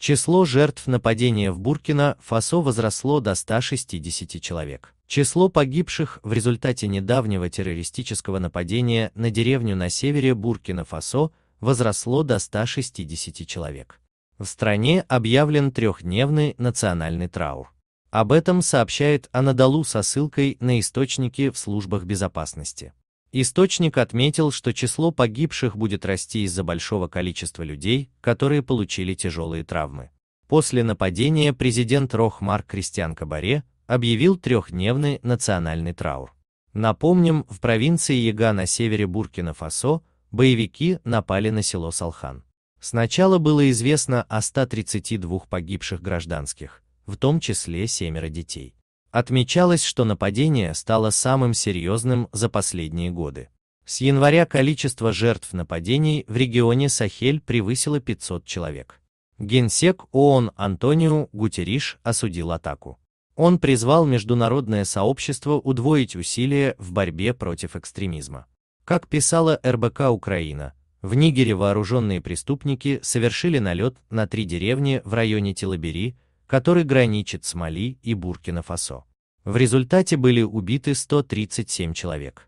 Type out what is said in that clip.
Число жертв нападения в Буркина-Фасо возросло до 160 человек. Число погибших в результате недавнего террористического нападения на деревню на севере Буркина-Фасо возросло до 160 человек. В стране объявлен трехдневный национальный траур. Об этом сообщает Анадолу со ссылкой на источники в службах безопасности. Источник отметил, что число погибших будет расти из-за большого количества людей, которые получили тяжелые травмы. После нападения президент Рохмар Кристиан Кабаре объявил трехдневный национальный траур. Напомним, в провинции Яга на севере Буркина-Фасо боевики напали на село Салхан. Сначала было известно о 132 погибших гражданских, в том числе семеро детей. Отмечалось, что нападение стало самым серьезным за последние годы. С января количество жертв нападений в регионе Сахель превысило 500 человек. Генсек ООН Антонио Гутериш осудил атаку. Он призвал международное сообщество удвоить усилия в борьбе против экстремизма. Как писала РБК Украина, в Нигере вооруженные преступники совершили налет на три деревни в районе Тилабери который граничит с Мали и Буркина-Фасо. В результате были убиты 137 человек.